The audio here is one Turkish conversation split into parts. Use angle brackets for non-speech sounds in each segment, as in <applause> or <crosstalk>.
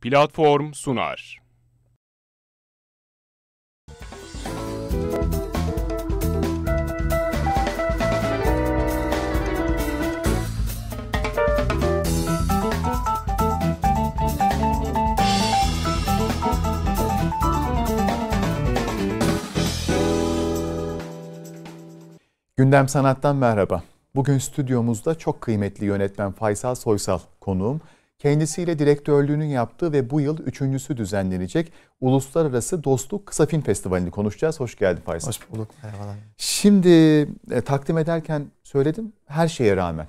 Platform sunar. Gündem Sanat'tan merhaba. Bugün stüdyomuzda çok kıymetli yönetmen Faysal Soysal konuğum kendisiyle direktörlüğünün yaptığı ve bu yıl üçüncüsü düzenlenecek Uluslararası Dostluk Kısa Film Festivali'ni konuşacağız. Hoş geldin Paris. Hoş bulduk. Merhabalar. Şimdi e, takdim ederken söyledim her şeye rağmen,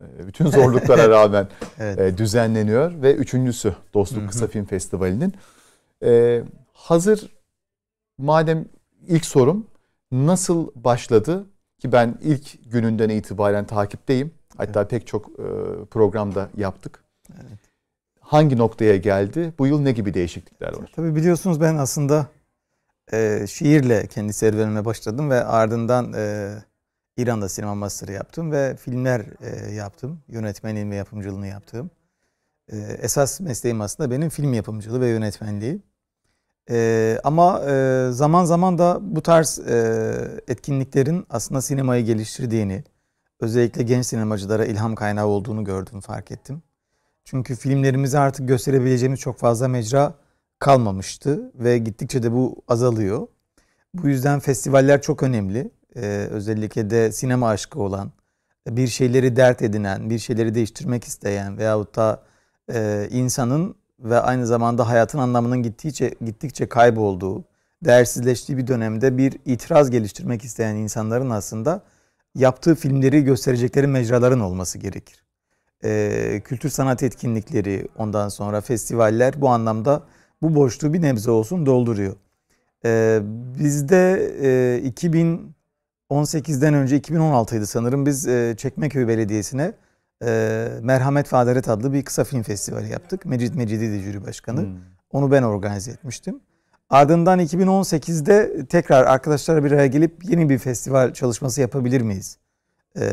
e, bütün zorluklara <laughs> rağmen evet. e, düzenleniyor ve üçüncüsü Dostluk Kısa Film Festivali'nin. E, hazır madem ilk sorum nasıl başladı ki ben ilk gününden itibaren takipteyim. Hatta evet. pek çok e, programda yaptık. Evet. Hangi noktaya geldi? Bu yıl ne gibi değişiklikler var? Tabii biliyorsunuz ben aslında e, şiirle kendi serüvenime başladım ve ardından e, İran'da sinema master'ı yaptım ve filmler e, yaptım. Yönetmenliğini ve yapımcılığını yaptım. E, esas mesleğim aslında benim film yapımcılığı ve yönetmenliği. E, ama e, zaman zaman da bu tarz e, etkinliklerin aslında sinemayı geliştirdiğini, özellikle genç sinemacılara ilham kaynağı olduğunu gördüm, fark ettim. Çünkü filmlerimizi artık gösterebileceğimiz çok fazla mecra kalmamıştı ve gittikçe de bu azalıyor. Bu yüzden festivaller çok önemli. Ee, özellikle de sinema aşkı olan, bir şeyleri dert edinen, bir şeyleri değiştirmek isteyen veyahut da e, insanın ve aynı zamanda hayatın anlamının gittikçe, gittikçe kaybolduğu, değersizleştiği bir dönemde bir itiraz geliştirmek isteyen insanların aslında yaptığı filmleri gösterecekleri mecraların olması gerekir e, kültür sanat etkinlikleri ondan sonra festivaller bu anlamda bu boşluğu bir nebze olsun dolduruyor. E, bizde e, 2018'den önce 2016'ydı sanırım biz e, Çekmeköy Belediyesi'ne e, Merhamet ve adlı bir kısa film festivali yaptık. Mecid Mecidi'ydi jüri başkanı. Hmm. Onu ben organize etmiştim. Ardından 2018'de tekrar arkadaşlara bir araya gelip yeni bir festival çalışması yapabilir miyiz? Ee,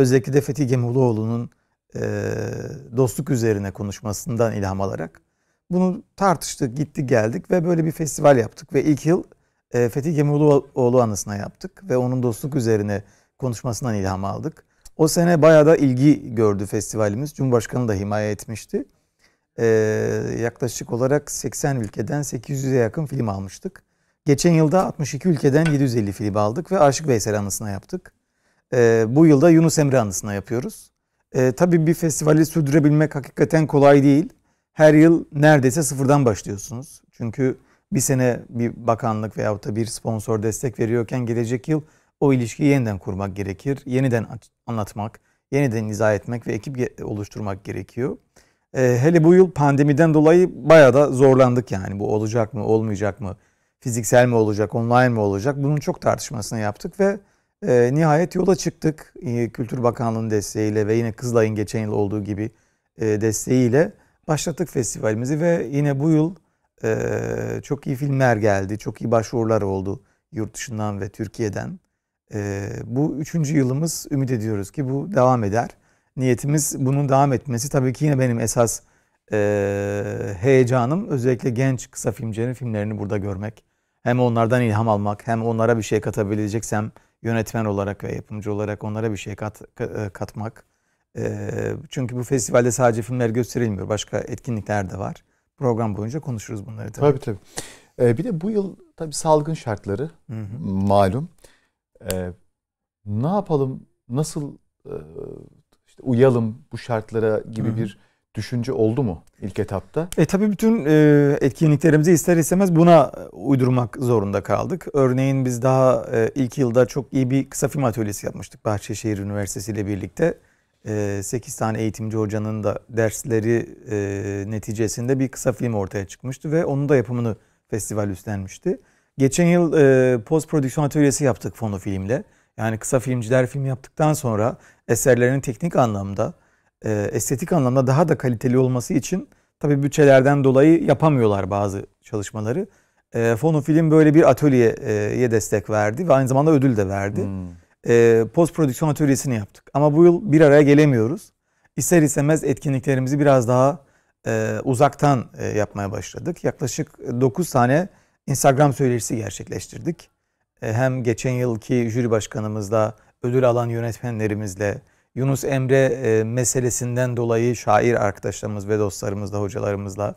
özellikle de Fethi Gemuloğlu'nun e, dostluk üzerine konuşmasından ilham alarak bunu tartıştık, gitti geldik ve böyle bir festival yaptık ve ilk yıl e, Fethi Gemuloğlu anısına yaptık ve onun dostluk üzerine konuşmasından ilham aldık. O sene bayağı da ilgi gördü festivalimiz. Cumhurbaşkanı da himaye etmişti. Ee, yaklaşık olarak 80 ülkeden 800'e yakın film almıştık. Geçen yılda 62 ülkeden 750 film aldık ve Aşık Veysel anısına yaptık. E, bu yılda Yunus Emre anısına yapıyoruz. E, tabii bir festivali sürdürebilmek hakikaten kolay değil. Her yıl neredeyse sıfırdan başlıyorsunuz. Çünkü bir sene bir bakanlık veyahut da bir sponsor destek veriyorken gelecek yıl o ilişkiyi yeniden kurmak gerekir. Yeniden anlatmak, yeniden izah etmek ve ekip oluşturmak gerekiyor. E, hele bu yıl pandemiden dolayı bayağı da zorlandık yani. Bu olacak mı, olmayacak mı? Fiziksel mi olacak, online mi olacak? Bunun çok tartışmasını yaptık ve e, nihayet yola çıktık e, Kültür Bakanlığı'nın desteğiyle ve yine Kızılay'ın geçen yıl olduğu gibi e, desteğiyle başlattık festivalimizi ve yine bu yıl e, çok iyi filmler geldi, çok iyi başvurular oldu yurt dışından ve Türkiye'den. E, bu üçüncü yılımız ümit ediyoruz ki bu devam eder. Niyetimiz bunun devam etmesi tabii ki yine benim esas e, heyecanım özellikle genç kısa filmcilerin filmlerini burada görmek. Hem onlardan ilham almak hem onlara bir şey katabileceksem yönetmen olarak ve yapımcı olarak onlara bir şey kat, e, katmak. E, çünkü bu festivalde sadece filmler gösterilmiyor. Başka etkinlikler de var. Program boyunca konuşuruz bunları tabii. Tabii tabii. E, bir de bu yıl tabii salgın şartları hı hı. malum. Ne yapalım, nasıl işte uyalım bu şartlara gibi hı hı. bir düşünce oldu mu ilk etapta? E tabii bütün e, etkinliklerimizi ister istemez buna e, uydurmak zorunda kaldık. Örneğin biz daha e, ilk yılda çok iyi bir kısa film atölyesi yapmıştık Bahçeşehir Üniversitesi ile birlikte. E, 8 tane eğitimci hocanın da dersleri e, neticesinde bir kısa film ortaya çıkmıştı ve onun da yapımını festival üstlenmişti. Geçen yıl e, post prodüksiyon atölyesi yaptık Fono Film'le. Yani kısa filmciler film yaptıktan sonra eserlerini teknik anlamda e, estetik anlamda daha da kaliteli olması için tabi bütçelerden dolayı yapamıyorlar bazı çalışmaları. E, Fonu Film böyle bir atölyeye destek verdi ve aynı zamanda ödül de verdi. Hmm. E, post prodüksiyon atölyesini yaptık. Ama bu yıl bir araya gelemiyoruz. İster istemez etkinliklerimizi biraz daha e, uzaktan e, yapmaya başladık. Yaklaşık 9 tane Instagram söyleşisi gerçekleştirdik. E, hem geçen yılki jüri başkanımızla, ödül alan yönetmenlerimizle, Yunus Emre e, meselesinden dolayı şair arkadaşlarımız ve dostlarımızla, hocalarımızla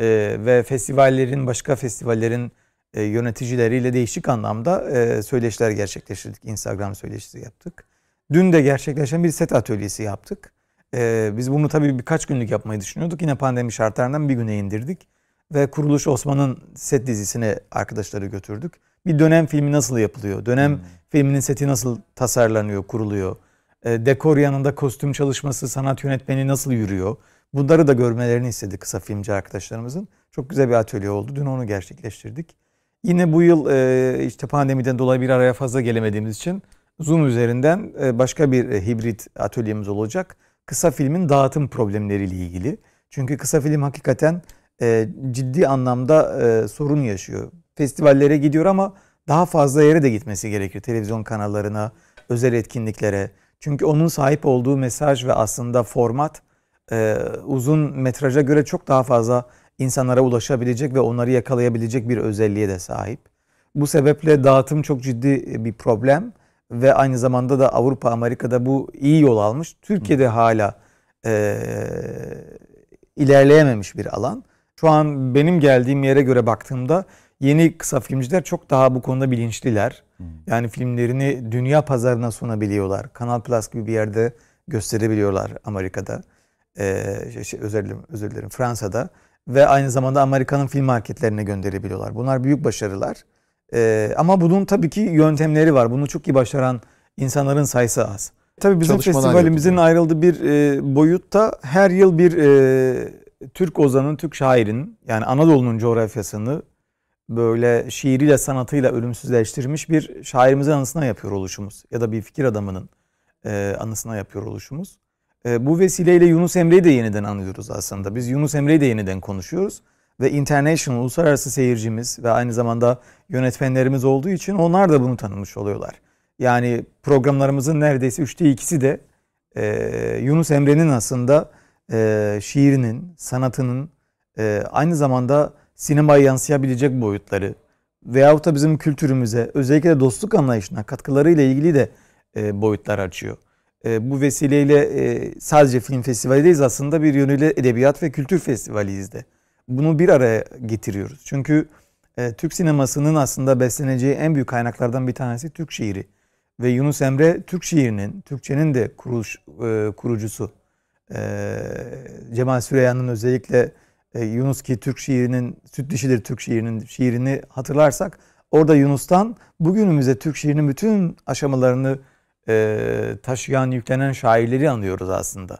e, ve festivallerin, başka festivallerin e, yöneticileriyle değişik anlamda e, söyleşiler gerçekleştirdik. Instagram söyleşisi yaptık. Dün de gerçekleşen bir set atölyesi yaptık. E, biz bunu tabii birkaç günlük yapmayı düşünüyorduk. Yine pandemi şartlarından bir güne indirdik. Ve Kuruluş Osman'ın set dizisine arkadaşları götürdük. Bir dönem filmi nasıl yapılıyor? Dönem hmm. filminin seti nasıl tasarlanıyor, kuruluyor? E, dekor yanında kostüm çalışması, sanat yönetmeni nasıl yürüyor? Bunları da görmelerini istedi kısa filmci arkadaşlarımızın. Çok güzel bir atölye oldu. Dün onu gerçekleştirdik. Yine bu yıl e, işte pandemiden dolayı bir araya fazla gelemediğimiz için Zoom üzerinden e, başka bir hibrit atölyemiz olacak. Kısa filmin dağıtım problemleriyle ilgili. Çünkü kısa film hakikaten ciddi anlamda sorun yaşıyor. Festivallere gidiyor ama daha fazla yere de gitmesi gerekir. Televizyon kanallarına, özel etkinliklere. Çünkü onun sahip olduğu mesaj ve aslında format e, uzun metraja göre çok daha fazla insanlara ulaşabilecek ve onları yakalayabilecek bir özelliğe de sahip. Bu sebeple dağıtım çok ciddi e, bir problem ve aynı zamanda da Avrupa, Amerika'da bu iyi yol almış. Türkiye'de hala e, ilerleyememiş bir alan. Şu an benim geldiğim yere göre baktığımda yeni kısa filmciler çok daha bu konuda bilinçliler. Yani filmlerini dünya pazarına sunabiliyorlar. Kanal Plus gibi bir yerde gösterebiliyorlar Amerika'da. Ee, şey, şey, özür dilerim, özür dilerim Fransa'da. Ve aynı zamanda Amerika'nın film marketlerine gönderebiliyorlar. Bunlar büyük başarılar. Ee, ama bunun tabii ki yöntemleri var. Bunu çok iyi başaran insanların sayısı az. Tabii bizim Çalışmalar festivalimizin yapıyor. ayrıldığı bir e, boyutta her yıl bir e, Türk ozanın, Türk şairin yani Anadolu'nun coğrafyasını böyle şiiriyle sanatıyla ölümsüzleştirmiş bir şairimizin anısına yapıyor oluşumuz. Ya da bir fikir adamının e, anısına yapıyor oluşumuz. E, bu vesileyle Yunus Emre'yi de yeniden anıyoruz aslında. Biz Yunus Emre'yi de yeniden konuşuyoruz. Ve international, uluslararası seyircimiz ve aynı zamanda yönetmenlerimiz olduğu için onlar da bunu tanımış oluyorlar. Yani programlarımızın neredeyse üçte ikisi de e, Yunus Emre'nin aslında e, şiirinin, sanatının e, aynı zamanda sinemaya yansıyabilecek boyutları veyahut da bizim kültürümüze özellikle de dostluk anlayışına katkılarıyla ilgili de e, boyutlar açıyor. E, bu vesileyle e, sadece film festivali aslında bir yönüyle edebiyat ve kültür festivaliyiz de. Bunu bir araya getiriyoruz. Çünkü Türk sinemasının aslında besleneceği en büyük kaynaklardan bir tanesi Türk şiiri. Ve Yunus Emre Türk şiirinin, Türkçenin de kuruluş, kurucusu. Cemal Süreyya'nın özellikle e, Yunus ki Türk şiirinin, süt dişidir Türk şiirinin şiirini hatırlarsak orada Yunus'tan bugünümüze Türk şiirinin bütün aşamalarını e, taşıyan, yüklenen şairleri anlıyoruz aslında.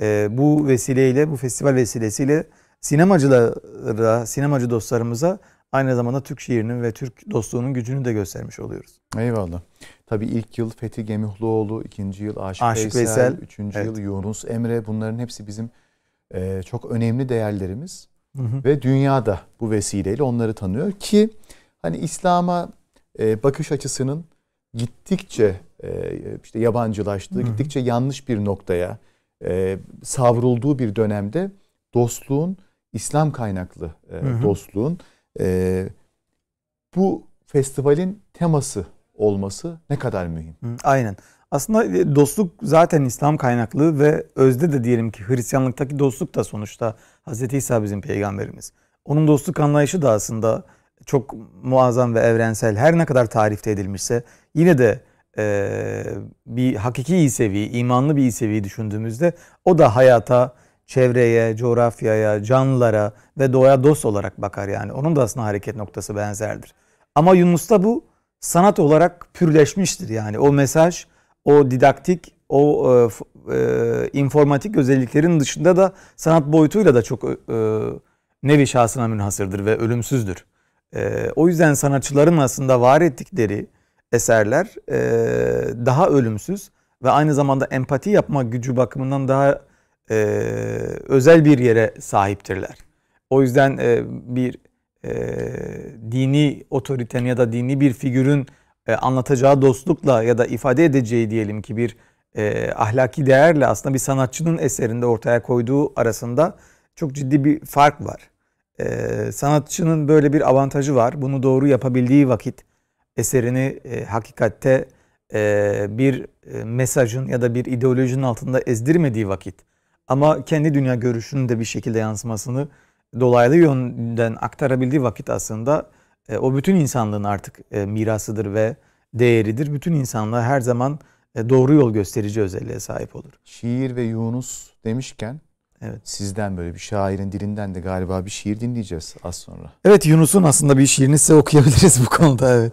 E, bu vesileyle, bu festival vesilesiyle sinemacılara, sinemacı dostlarımıza aynı zamanda Türk şiirinin ve Türk dostluğunun gücünü de göstermiş oluyoruz. Eyvallah. Tabii ilk yıl Fethi Gemihluoğlu, ikinci yıl Aşık, Aşık Veysel, Veysel, üçüncü evet. yıl Yunus Emre bunların hepsi bizim e, çok önemli değerlerimiz hı hı. ve dünyada bu vesileyle onları tanıyor ki hani İslam'a e, bakış açısının gittikçe e, işte yabancılaştığı, hı hı. gittikçe yanlış bir noktaya e, savrulduğu bir dönemde dostluğun İslam kaynaklı e, hı hı. dostluğun e, bu festivalin teması olması ne kadar mühim. Hı, aynen. Aslında e, dostluk zaten İslam kaynaklı ve özde de diyelim ki Hristiyanlıktaki dostluk da sonuçta Hz. İsa bizim peygamberimiz. Onun dostluk anlayışı da aslında çok muazzam ve evrensel her ne kadar tarifte edilmişse yine de e, bir hakiki iyi İsevi, imanlı bir iyi İsevi düşündüğümüzde o da hayata, çevreye, coğrafyaya, canlılara ve doğaya dost olarak bakar yani. Onun da aslında hareket noktası benzerdir. Ama Yunus'ta bu sanat olarak pürleşmiştir yani o mesaj o didaktik, o e, e, informatik özelliklerin dışında da sanat boyutuyla da çok e, e, nevi şahsına münhasırdır ve ölümsüzdür. E, o yüzden sanatçıların aslında var ettikleri eserler e, daha ölümsüz ve aynı zamanda empati yapma gücü bakımından daha e, özel bir yere sahiptirler. O yüzden e, bir e, dini otoriten ya da dini bir figürün e, anlatacağı dostlukla ya da ifade edeceği diyelim ki bir e, ahlaki değerle aslında bir sanatçının eserinde ortaya koyduğu arasında çok ciddi bir fark var. E, sanatçının böyle bir avantajı var. Bunu doğru yapabildiği vakit eserini e, hakikatte e, bir e, mesajın ya da bir ideolojinin altında ezdirmediği vakit ama kendi dünya görüşünün de bir şekilde yansımasını dolaylı yönden aktarabildiği vakit aslında e, o bütün insanlığın artık e, mirasıdır ve değeridir. Bütün insanlığa her zaman e, doğru yol gösterici özelliğe sahip olur. Şiir ve Yunus demişken Evet. Sizden böyle bir şairin dilinden de galiba bir şiir dinleyeceğiz az sonra. Evet Yunus'un aslında bir şiirini size okuyabiliriz bu konuda evet.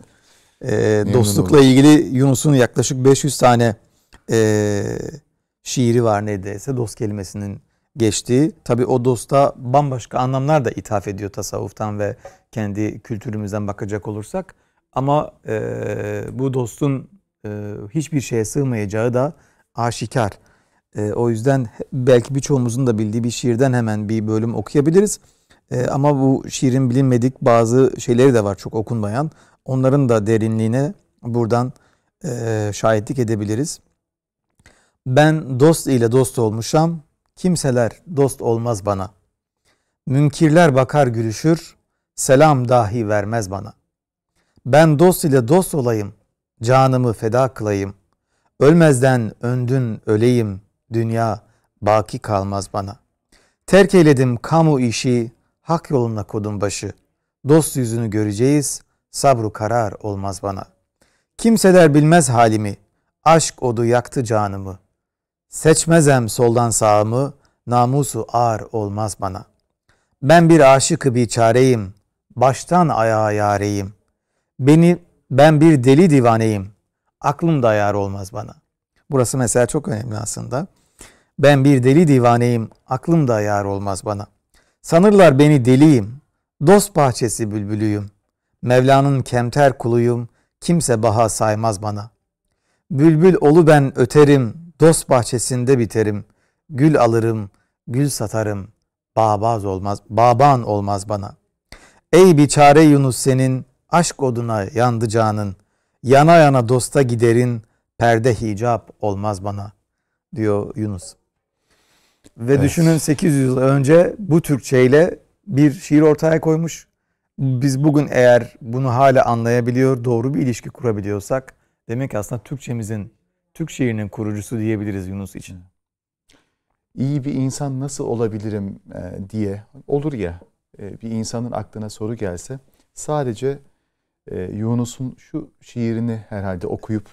Ee, dostlukla olur. ilgili Yunus'un yaklaşık 500 tane e, şiiri var neredeyse. Dost kelimesinin geçtiği tabi o dosta bambaşka anlamlar da ithaf ediyor tasavvuftan ve kendi kültürümüzden bakacak olursak. Ama e, bu dostun e, hiçbir şeye sığmayacağı da aşikar. E, o yüzden belki birçoğumuzun da bildiği bir şiirden hemen bir bölüm okuyabiliriz. E, ama bu şiirin bilinmedik bazı şeyleri de var çok okunmayan. Onların da derinliğine buradan e, şahitlik edebiliriz. Ben dost ile dost olmuşam, kimseler dost olmaz bana. Münkirler bakar gülüşür, selam dahi vermez bana. Ben dost ile dost olayım, canımı feda kılayım. Ölmezden öndün öleyim, dünya baki kalmaz bana. Terk eyledim kamu işi, hak yoluna kodun başı. Dost yüzünü göreceğiz, sabru karar olmaz bana. Kimseler bilmez halimi, aşk odu yaktı canımı. Seçmezem soldan sağımı, namusu ağır olmaz bana. Ben bir aşıkı bir çareyim, baştan ayağa yareyim. Beni, ben bir deli divaneyim, aklım da yar olmaz bana. Burası mesela çok önemli aslında. Ben bir deli divaneyim, aklım da yar olmaz bana. Sanırlar beni deliyim, dost bahçesi bülbülüyüm. Mevla'nın kemter kuluyum, kimse baha saymaz bana. Bülbül olu ben öterim, Dost bahçesinde biterim. Gül alırım, gül satarım. Babaz olmaz, baban olmaz bana. Ey biçare Yunus senin, aşk oduna yandı canın. Yana yana dosta giderin, perde hicap olmaz bana. Diyor Yunus. Ve evet. düşünün 800 yıl önce bu Türkçeyle bir şiir ortaya koymuş. Biz bugün eğer bunu hala anlayabiliyor, doğru bir ilişki kurabiliyorsak demek ki aslında Türkçemizin Türk şiirinin kurucusu diyebiliriz Yunus için. İyi bir insan nasıl olabilirim e, diye olur ya e, bir insanın aklına soru gelse sadece e, Yunus'un şu şiirini herhalde okuyup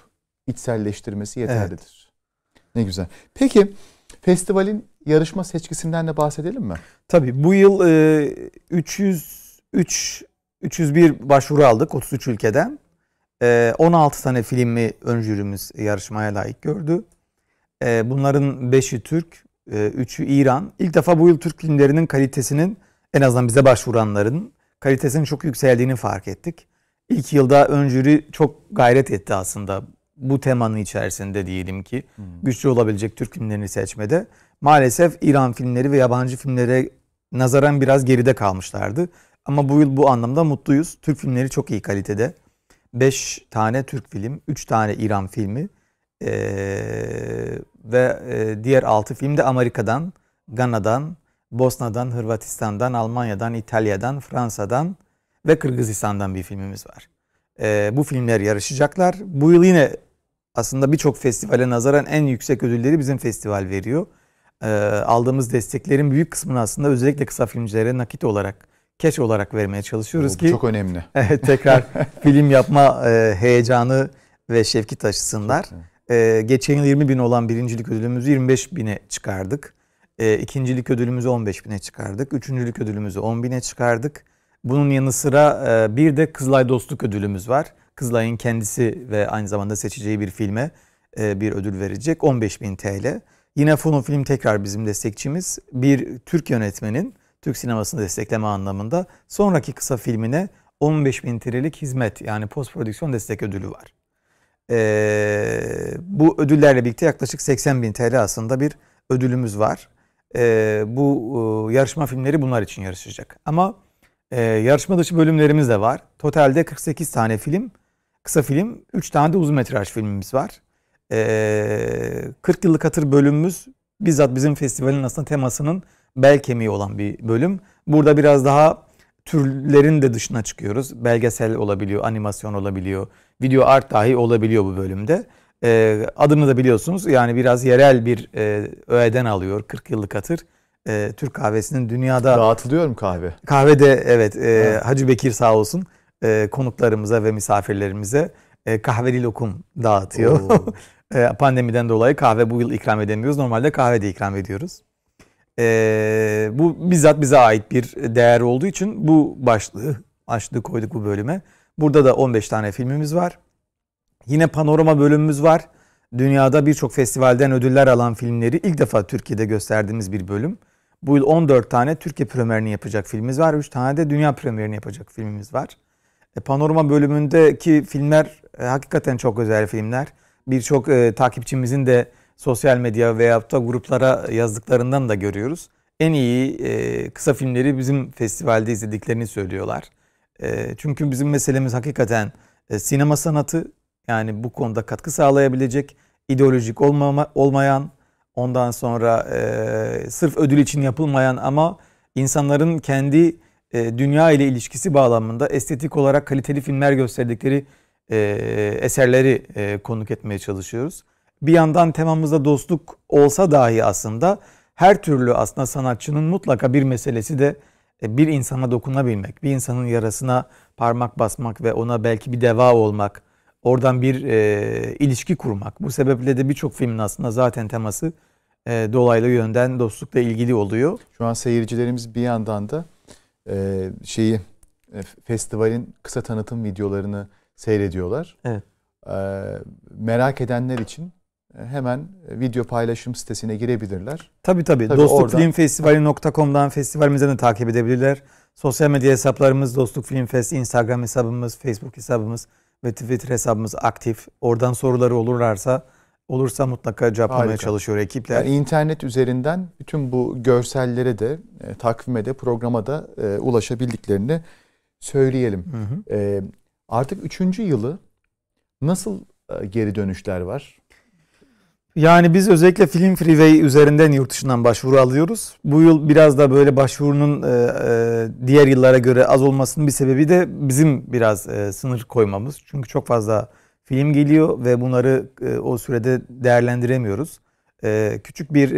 içselleştirmesi yeterlidir. Evet. Ne güzel. Peki festivalin yarışma seçkisinden de bahsedelim mi? Tabii bu yıl 303 301 başvuru aldık 33 ülkeden. 16 ee, tane filmi ön jürimiz yarışmaya layık gördü. Ee, bunların 5'i Türk, 3'ü e, İran. İlk defa bu yıl Türk filmlerinin kalitesinin en azından bize başvuranların kalitesinin çok yükseldiğini fark ettik. İlk yılda ön jüri çok gayret etti aslında bu temanın içerisinde diyelim ki hmm. güçlü olabilecek Türk filmlerini seçmede. Maalesef İran filmleri ve yabancı filmlere nazaran biraz geride kalmışlardı. Ama bu yıl bu anlamda mutluyuz. Türk filmleri çok iyi kalitede. 5 tane Türk film, 3 tane İran filmi e, ve e, diğer 6 film de Amerika'dan, Gana'dan, Bosna'dan, Hırvatistan'dan, Almanya'dan, İtalya'dan, Fransa'dan ve Kırgızistan'dan bir filmimiz var. E, bu filmler yarışacaklar. Bu yıl yine aslında birçok festivale nazaran en yüksek ödülleri bizim festival veriyor. E, aldığımız desteklerin büyük kısmını aslında özellikle kısa filmcilere nakit olarak keş olarak vermeye çalışıyoruz o, ki çok önemli. <laughs> tekrar <laughs> film yapma e, heyecanı ve şevki taşısınlar. E, geçen yıl 20 bin olan birincilik ödülümüzü 25 bine çıkardık. E, ikincilik ödülümüzü 15 bine çıkardık. Üçüncülük ödülümüzü 10 bine çıkardık. Bunun yanı sıra e, bir de Kızılay Dostluk ödülümüz var. Kızılay'ın kendisi ve aynı zamanda seçeceği bir filme e, bir ödül verecek 15 bin TL. Yine Fono Film tekrar bizim destekçimiz. Bir Türk yönetmenin Türk sinemasını destekleme anlamında sonraki kısa filmine 15 bin TL'lik hizmet yani post prodüksiyon destek ödülü var. Ee, bu ödüllerle birlikte yaklaşık 80 bin TL aslında bir ödülümüz var. Ee, bu e, yarışma filmleri bunlar için yarışacak. Ama e, yarışma dışı bölümlerimiz de var. Totalde 48 tane film, kısa film, 3 tane de uzun metraj filmimiz var. Ee, 40 yıllık hatır bölümümüz bizzat bizim festivalin aslında temasının bel kemiği olan bir bölüm. Burada biraz daha türlerin de dışına çıkıyoruz. Belgesel olabiliyor, animasyon olabiliyor, video art dahi olabiliyor bu bölümde. E, adını da biliyorsunuz yani biraz yerel bir e, öğeden alıyor 40 yıllık hatır. E, Türk kahvesinin dünyada... Dağıtılıyor kahve? Kahvede evet, e, Hacı Bekir sağ olsun e, konuklarımıza ve misafirlerimize e, kahveli lokum dağıtıyor. <laughs> e, pandemiden dolayı kahve bu yıl ikram edemiyoruz. Normalde kahve de ikram ediyoruz. E, bu bizzat bize ait bir değer olduğu için bu başlığı, açtık, koyduk bu bölüme. Burada da 15 tane filmimiz var. Yine panorama bölümümüz var. Dünyada birçok festivalden ödüller alan filmleri ilk defa Türkiye'de gösterdiğimiz bir bölüm. Bu yıl 14 tane Türkiye premierini yapacak filmimiz var. 3 tane de dünya premierini yapacak filmimiz var. E, panorama bölümündeki filmler e, hakikaten çok özel filmler. Birçok e, takipçimizin de sosyal medya veya da gruplara yazdıklarından da görüyoruz. En iyi e, kısa filmleri bizim festivalde izlediklerini söylüyorlar. E, çünkü bizim meselemiz hakikaten e, sinema sanatı yani bu konuda katkı sağlayabilecek, ideolojik olmama, olmayan, ondan sonra e, sırf ödül için yapılmayan ama insanların kendi e, dünya ile ilişkisi bağlamında estetik olarak kaliteli filmler gösterdikleri e, eserleri e, konuk etmeye çalışıyoruz bir yandan temamızda dostluk olsa dahi aslında her türlü aslında sanatçının mutlaka bir meselesi de e, bir insana dokunabilmek, bir insanın yarasına parmak basmak ve ona belki bir deva olmak, oradan bir e, ilişki kurmak. Bu sebeple de birçok filmin aslında zaten teması e, dolaylı yönden dostlukla ilgili oluyor. Şu an seyircilerimiz bir yandan da e, şeyi e, festivalin kısa tanıtım videolarını seyrediyorlar. Evet. E, merak edenler için e, hemen video paylaşım sitesine girebilirler. Tabii tabii. tabii Dostlukfilmfestivali.com'dan festivalimizi de takip edebilirler. Sosyal medya hesaplarımız Dostluk Film Fest, Instagram hesabımız, Facebook hesabımız ve Twitter hesabımız aktif. Oradan soruları olurlarsa olursa mutlaka cevaplamaya Harika. çalışıyor ekipler. Yani internet üzerinden bütün bu görsellere de, e, takvime de, programa da e, ulaşabildiklerini söyleyelim. Hı hı. E, artık üçüncü yılı nasıl e, geri dönüşler var? Yani biz özellikle Film Freeway üzerinden yurt dışından başvuru alıyoruz. Bu yıl biraz da böyle başvurunun e, e, diğer yıllara göre az olmasının bir sebebi de bizim biraz e, sınır koymamız. Çünkü çok fazla film geliyor ve bunları o sürede değerlendiremiyoruz. Küçük bir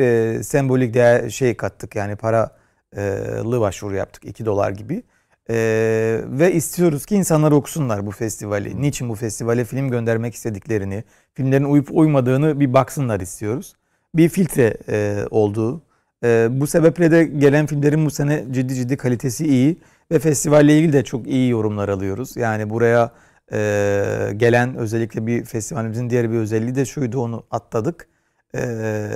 sembolik değer şey kattık yani paralı başvuru yaptık 2 dolar gibi. Ee, ve istiyoruz ki insanlar okusunlar bu festivali. Niçin bu festivale film göndermek istediklerini, filmlerin uyup uymadığını bir baksınlar istiyoruz. Bir filtre e, olduğu. E, bu sebeple de gelen filmlerin bu sene ciddi ciddi kalitesi iyi ve festivalle ilgili de çok iyi yorumlar alıyoruz. Yani buraya e, gelen özellikle bir festivalimizin diğer bir özelliği de şuydu onu atladık. E,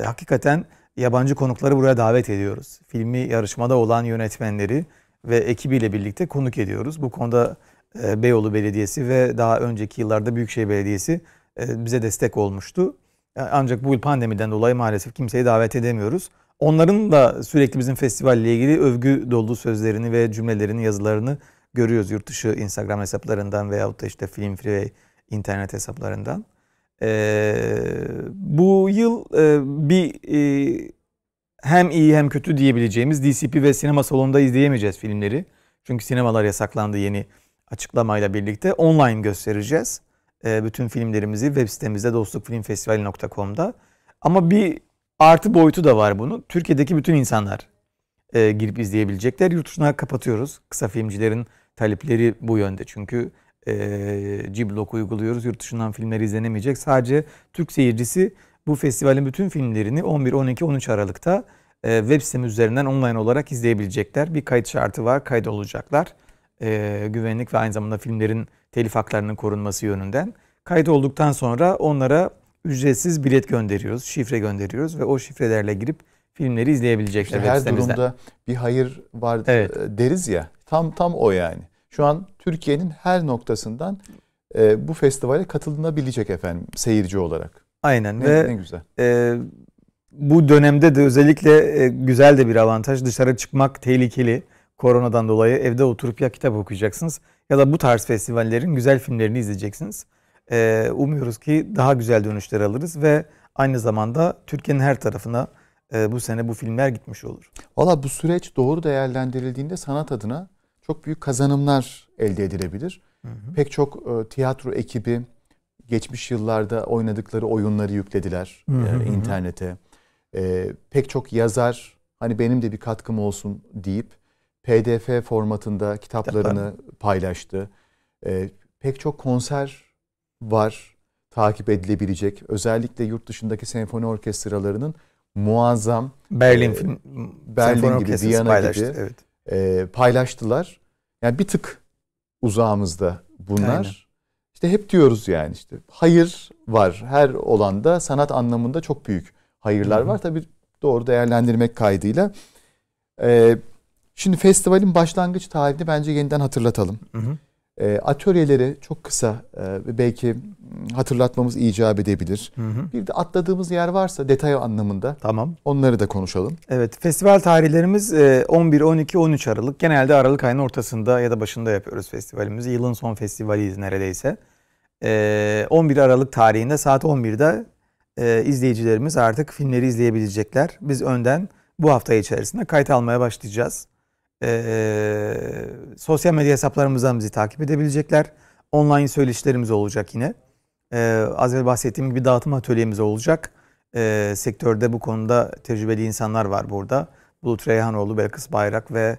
hakikaten yabancı konukları buraya davet ediyoruz. Filmi yarışmada olan yönetmenleri ve ekibiyle birlikte konuk ediyoruz. Bu konuda e, Beyoğlu Belediyesi ve daha önceki yıllarda Büyükşehir Belediyesi e, bize destek olmuştu. E, ancak bu yıl pandemiden dolayı maalesef kimseyi davet edemiyoruz. Onların da sürekli bizim festivalle ilgili övgü dolu sözlerini ve cümlelerini, yazılarını görüyoruz yurt dışı Instagram hesaplarından veyahut da işte Film Freeway internet hesaplarından. Ee, bu yıl e, bir e, hem iyi hem kötü diyebileceğimiz DCP ve sinema salonunda izleyemeyeceğiz filmleri. Çünkü sinemalar yasaklandı yeni açıklamayla birlikte. Online göstereceğiz. E, bütün filmlerimizi web sitemizde dostlukfilmfestivali.com'da. Ama bir artı boyutu da var bunu. Türkiye'deki bütün insanlar e, girip izleyebilecekler. Yurt dışına kapatıyoruz. Kısa filmcilerin talepleri bu yönde. Çünkü e, G-Block uyguluyoruz. Yurt dışından filmler izlenemeyecek. Sadece Türk seyircisi bu festivalin bütün filmlerini 11, 12, 13 Aralık'ta e, web sitemiz üzerinden online olarak izleyebilecekler. Bir kayıt şartı var, kaydolacaklar. E, güvenlik ve aynı zamanda filmlerin telif haklarının korunması yönünden. Kayıt olduktan sonra onlara ücretsiz bilet gönderiyoruz, şifre gönderiyoruz ve o şifrelerle girip filmleri izleyebilecekler. İşte her durumda bir hayır var e, evet. deriz ya. Tam tam o yani. Şu an Türkiye'nin her noktasından e, bu festivale katılınabilecek efendim seyirci olarak. Aynen ne, ve ne güzel. E, bu dönemde de özellikle e, güzel de bir avantaj. Dışarı çıkmak tehlikeli koronadan dolayı. Evde oturup ya kitap okuyacaksınız ya da bu tarz festivallerin güzel filmlerini izleyeceksiniz. E, umuyoruz ki daha güzel dönüşler alırız ve aynı zamanda Türkiye'nin her tarafına e, bu sene bu filmler gitmiş olur. Valla bu süreç doğru değerlendirildiğinde sanat adına çok büyük kazanımlar elde edilebilir. Hı hı. Pek çok e, tiyatro ekibi, geçmiş yıllarda oynadıkları oyunları yüklediler e, hı hı. internete. E, pek çok yazar hani benim de bir katkım olsun deyip PDF formatında kitaplarını paylaştı. E, pek çok konser var takip edilebilecek. Özellikle yurt dışındaki senfoni orkestralarının muazzam Berlin e, Berlin gibi, Viyana paylaştı, gibi evet. e, paylaştılar. Yani bir tık uzağımızda bunlar. Aynen. İşte hep diyoruz yani işte hayır var. Her olanda sanat anlamında çok büyük hayırlar var. Tabii doğru değerlendirmek kaydıyla. Ee, şimdi festivalin başlangıç tarihini bence yeniden hatırlatalım. Hı hı. Ee, atölyeleri çok kısa e, belki hatırlatmamız icap edebilir. Hı hı. Bir de atladığımız yer varsa detay anlamında tamam. onları da konuşalım. Evet festival tarihlerimiz 11, 12, 13 Aralık. Genelde Aralık ayının ortasında ya da başında yapıyoruz festivalimizi. Yılın son festivaliyiz neredeyse. 11 e, Aralık tarihinde saat 11'de e, izleyicilerimiz artık filmleri izleyebilecekler. Biz önden bu hafta içerisinde kayıt almaya başlayacağız e, sosyal medya hesaplarımızdan bizi takip edebilecekler. Online söyleşilerimiz olacak yine. E, az evvel bahsettiğim gibi dağıtım atölyemiz olacak. E, sektörde bu konuda tecrübeli insanlar var burada. Bulut Reyhanoğlu, Belkıs Bayrak ve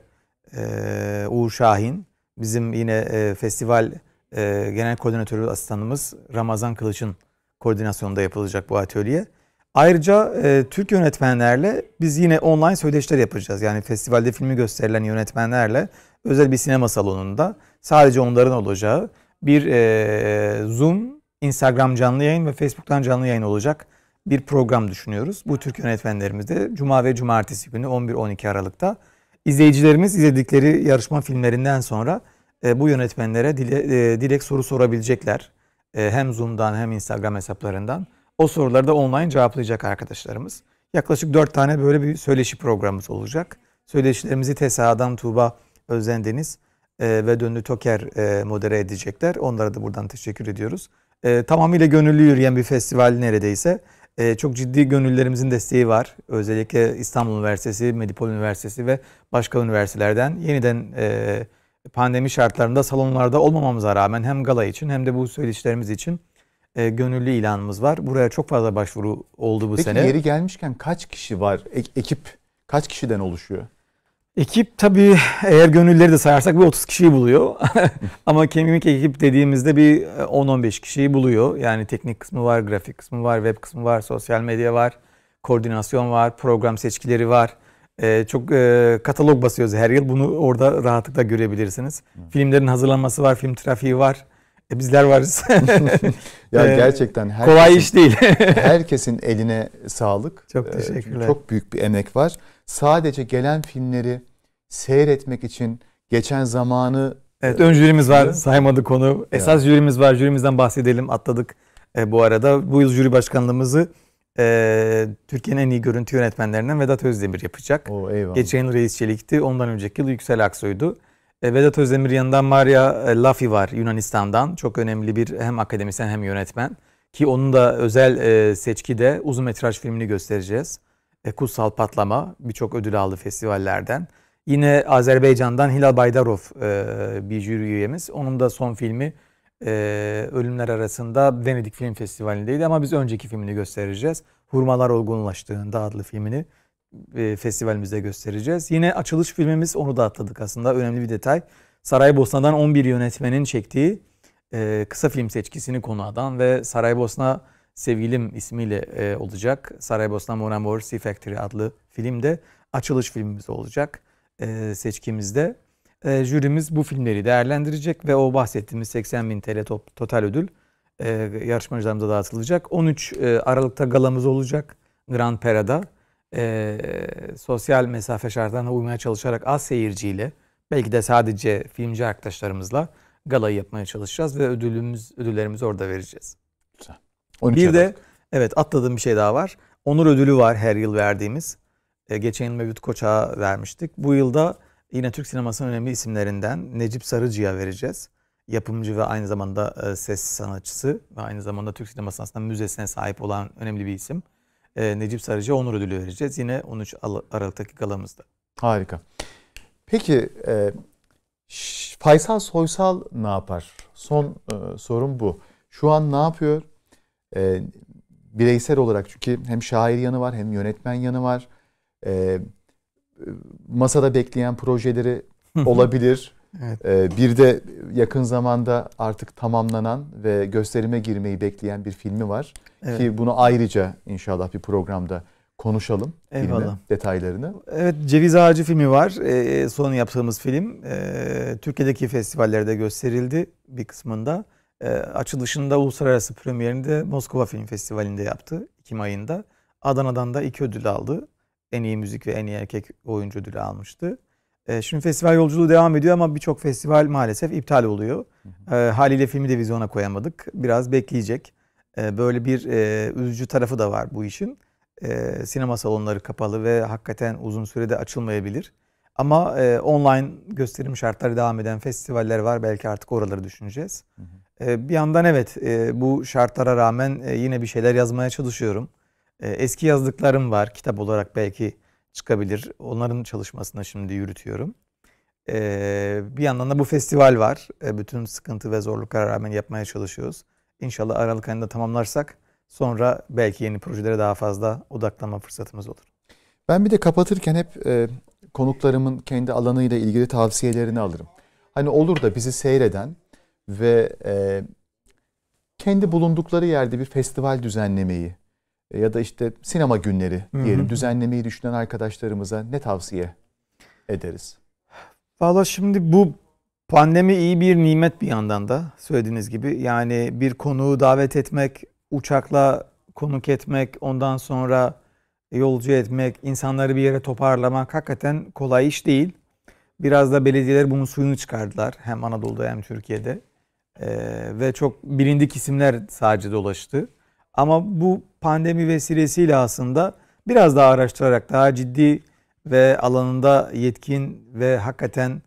e, Uğur Şahin. Bizim yine e, festival e, genel koordinatörü asistanımız Ramazan Kılıç'ın koordinasyonunda yapılacak bu atölye. Ayrıca e, Türk yönetmenlerle biz yine online söyleşiler yapacağız. Yani festivalde filmi gösterilen yönetmenlerle özel bir sinema salonunda sadece onların olacağı bir e, Zoom, Instagram canlı yayın ve Facebook'tan canlı yayın olacak bir program düşünüyoruz. Bu Türk yönetmenlerimiz de Cuma ve Cumartesi günü 11-12 Aralık'ta izleyicilerimiz izledikleri yarışma filmlerinden sonra e, bu yönetmenlere dile, e, dilek soru sorabilecekler. E, hem Zoom'dan hem Instagram hesaplarından. O soruları da online cevaplayacak arkadaşlarımız. Yaklaşık dört tane böyle bir söyleşi programımız olacak. Söyleşilerimizi TESA'dan Tuğba Özendeniz e, ve Dönlü Toker e, modere edecekler. Onlara da buradan teşekkür ediyoruz. E, tamamıyla gönüllü yürüyen bir festival neredeyse. Çok ciddi gönüllerimizin desteği var. Özellikle İstanbul Üniversitesi, Medipol Üniversitesi ve başka üniversitelerden yeniden pandemi şartlarında salonlarda olmamamıza rağmen hem gala için hem de bu söyleşilerimiz için e, gönüllü ilanımız var. Buraya çok fazla başvuru oldu bu Peki, sene. Peki yeri gelmişken kaç kişi var? E, ekip kaç kişiden oluşuyor? Ekip tabii eğer gönülleri de sayarsak bir 30 kişiyi buluyor. <laughs> Ama kemik ekip dediğimizde bir 10-15 e, kişiyi buluyor. Yani teknik kısmı var, grafik kısmı var, web kısmı var, sosyal medya var, koordinasyon var, program seçkileri var. Ee, çok e, katalog basıyoruz her yıl. Bunu orada rahatlıkla görebilirsiniz. Filmlerin hazırlanması var, film trafiği var. E bizler varız. <laughs> E, ya gerçekten herkesin, kolay iş değil. <laughs> herkesin eline sağlık. Çok e, teşekkürler. Çok büyük bir emek var. Sadece gelen filmleri seyretmek için geçen zamanı Evet e, ön jürimiz var. Saymadı konu. Esas yani. jürimiz var. Jürimizden bahsedelim. Atladık e, bu arada. Bu yıl jüri başkanlığımızı e, Türkiye'nin en iyi görüntü yönetmenlerinden Vedat Özdemir yapacak. Oo, eyvallah. Geçen yıl Reis Çelik'ti. Ondan önceki yıl Yüksel Aksoy'du. E, Vedat Özdemir yanından Maria e, Lafi var Yunanistan'dan. Çok önemli bir hem akademisyen hem yönetmen. Ki onun da özel e, seçkide uzun metraj filmini göstereceğiz. Kutsal Patlama birçok ödül aldı festivallerden. Yine Azerbaycan'dan Hilal Baydarov bir jüri üyemiz. Onun da son filmi Ölümler Arasında Venedik Film Festivali'ndeydi ama biz önceki filmini göstereceğiz. Hurmalar Olgunlaştığında adlı filmini e, festivalimizde göstereceğiz. Yine açılış filmimiz onu da atladık aslında önemli bir detay. Saraybosna'dan 11 yönetmenin çektiği e, kısa film seçkisini konu alan ve Saraybosna Sevgilim ismiyle e, olacak. Saraybosna Moran Amour Sea Factory adlı film de açılış filmimiz olacak e, seçkimizde. E, jürimiz bu filmleri değerlendirecek ve o bahsettiğimiz 80 bin TL total ödül e, yarışmacılarımıza dağıtılacak. 13 Aralık'ta galamız olacak Grand Pera'da e, sosyal mesafe şartlarına uymaya çalışarak az seyirciyle belki de sadece filmci arkadaşlarımızla galayı yapmaya çalışacağız ve ödülümüz ödüllerimizi orada vereceğiz. Güzel. Bir de bak. evet atladığım bir şey daha var. Onur ödülü var her yıl verdiğimiz. E, geçen yıl Mevlüt Koç'a vermiştik. Bu yılda yine Türk sinemasının önemli isimlerinden Necip Sarıcı'ya vereceğiz. Yapımcı ve aynı zamanda e, ses sanatçısı ve aynı zamanda Türk sineması aslında müzesine sahip olan önemli bir isim. Ee, Necip Sarıcı'ya onur ödülü vereceğiz. Yine 13 Aralık'taki galamızda. Harika. Peki e, Faysal Soysal ne yapar? Son e, sorun bu. Şu an ne yapıyor? E, bireysel olarak çünkü hem şair yanı var hem yönetmen yanı var. E, e masada bekleyen projeleri <laughs> olabilir. Evet. Ee, bir de yakın zamanda artık tamamlanan ve gösterime girmeyi bekleyen bir filmi var. Evet. Ki bunu ayrıca inşallah bir programda konuşalım Eyvallah. filmin detaylarını. Evet Ceviz Ağacı filmi var. Ee, son yaptığımız film ee, Türkiye'deki festivallerde gösterildi bir kısmında. açılışında uluslararası premierini de Moskova Film Festivali'nde yaptı Ekim ayında. Adana'dan da iki ödül aldı. En iyi müzik ve en iyi erkek oyuncu ödülü almıştı. Ee, şimdi festival yolculuğu devam ediyor ama birçok festival maalesef iptal oluyor. Hı ee, haliyle filmi de vizyona koyamadık. Biraz bekleyecek. Ee, böyle bir e, üzücü tarafı da var bu işin. sinema salonları kapalı ve hakikaten uzun sürede açılmayabilir. Ama e, online gösterim şartları devam eden festivaller var. Belki artık oraları düşüneceğiz. bir yandan evet e, bu şartlara rağmen yine bir şeyler yazmaya çalışıyorum. eski yazdıklarım var kitap olarak belki çıkabilir. Onların çalışmasını şimdi yürütüyorum. Ee, bir yandan da bu festival var. Ee, bütün sıkıntı ve zorluklara rağmen yapmaya çalışıyoruz. İnşallah Aralık ayında tamamlarsak sonra belki yeni projelere daha fazla odaklanma fırsatımız olur. Ben bir de kapatırken hep e, konuklarımın kendi alanıyla ilgili tavsiyelerini alırım. Hani olur da bizi seyreden ve e, kendi bulundukları yerde bir festival düzenlemeyi, e, ya da işte sinema günleri diyelim Hı-hı. düzenlemeyi düşünen arkadaşlarımıza ne tavsiye ederiz? Valla şimdi bu pandemi iyi bir nimet bir yandan da söylediğiniz gibi. Yani bir konuğu davet etmek, uçakla konuk etmek, ondan sonra yolcu etmek, insanları bir yere toparlamak hakikaten kolay iş değil. Biraz da belediyeler bunun suyunu çıkardılar hem Anadolu'da hem Türkiye'de. Ee, ve çok bilindik isimler sadece dolaştı. Ama bu pandemi vesilesiyle aslında biraz daha araştırarak daha ciddi ve alanında yetkin ve hakikaten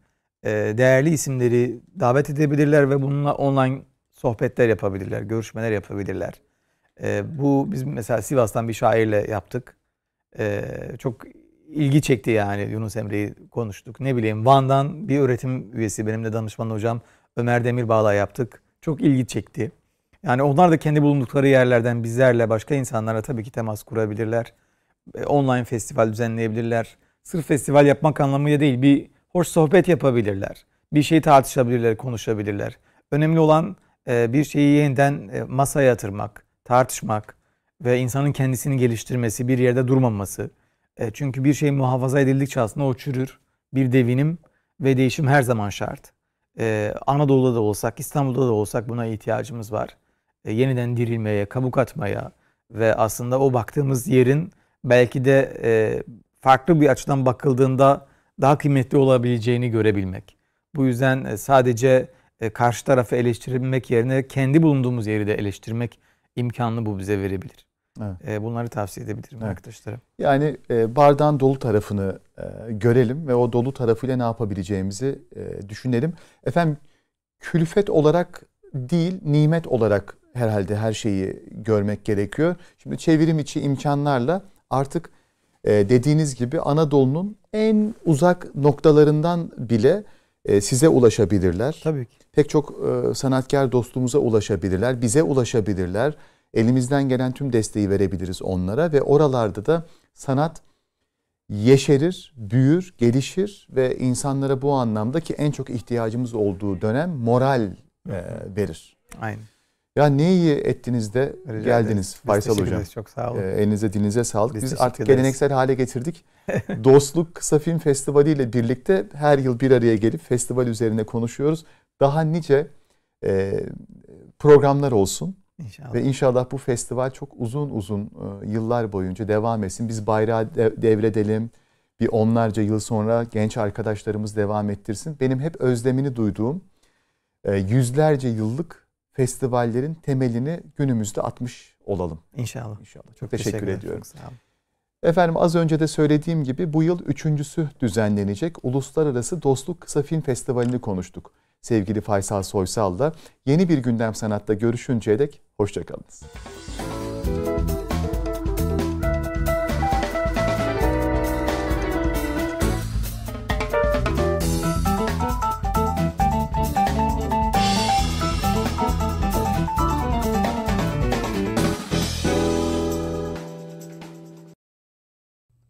e, değerli isimleri davet edebilirler ve bununla online sohbetler yapabilirler, görüşmeler yapabilirler. E, bu biz mesela Sivas'tan bir şairle yaptık. E, çok ilgi çekti yani Yunus Emre'yi konuştuk. Ne bileyim Van'dan bir öğretim üyesi benim de danışman hocam Ömer Demirbağ'la yaptık. Çok ilgi çekti. Yani onlar da kendi bulundukları yerlerden bizlerle başka insanlara tabii ki temas kurabilirler. E, online festival düzenleyebilirler. Sırf festival yapmak anlamıyla değil bir hoş sohbet yapabilirler. Bir şeyi tartışabilirler, konuşabilirler. Önemli olan e, bir şeyi yeniden e, masaya yatırmak, tartışmak ve insanın kendisini geliştirmesi, bir yerde durmaması. Çünkü bir şey muhafaza edildikçe aslında o çürür. Bir devinim ve değişim her zaman şart. Anadolu'da da olsak, İstanbul'da da olsak buna ihtiyacımız var. E, yeniden dirilmeye, kabuk atmaya ve aslında o baktığımız yerin belki de e, farklı bir açıdan bakıldığında daha kıymetli olabileceğini görebilmek. Bu yüzden e, sadece karşı tarafı eleştirmek yerine kendi bulunduğumuz yeri de eleştirmek imkanını bu bize verebilir. Evet. Bunları tavsiye edebilirim evet. arkadaşlara. Yani bardağın dolu tarafını görelim ve o dolu tarafıyla ne yapabileceğimizi düşünelim. Efendim külfet olarak değil nimet olarak herhalde her şeyi görmek gerekiyor. Şimdi çevrim içi imkanlarla artık e, dediğiniz gibi Anadolu'nun en uzak noktalarından bile e, size ulaşabilirler. Tabii ki. Pek çok e, sanatkar dostumuza ulaşabilirler, bize ulaşabilirler. Elimizden gelen tüm desteği verebiliriz onlara ve oralarda da sanat yeşerir, büyür, gelişir ve insanlara bu anlamda ki en çok ihtiyacımız olduğu dönem moral verir. Aynen. Ya ne iyi ettiniz de Rica geldiniz ederiz. Faysal Hocam. çok sağ olun. E, elinize dilinize sağlık. Biz, Biz artık ederiz. geleneksel hale getirdik. <laughs> Dostluk Kısa Film Festivali ile birlikte her yıl bir araya gelip festival üzerine konuşuyoruz. Daha nice e, programlar olsun. İnşallah. Ve inşallah bu festival çok uzun uzun e, yıllar boyunca devam etsin. Biz bayrağı devredelim. Bir onlarca yıl sonra genç arkadaşlarımız devam ettirsin. Benim hep özlemini duyduğum e, yüzlerce yıllık festivallerin temelini günümüzde atmış olalım. İnşallah. İnşallah. Çok, Çok teşekkür, teşekkür ediyorum. Sağ olun. Efendim az önce de söylediğim gibi bu yıl üçüncüsü düzenlenecek Uluslararası Dostluk Kısa Film Festivali'ni konuştuk. Sevgili Faysal Soysal'la yeni bir gündem sanatta görüşünceye dek hoşçakalınız. Müzik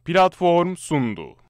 platform sundu.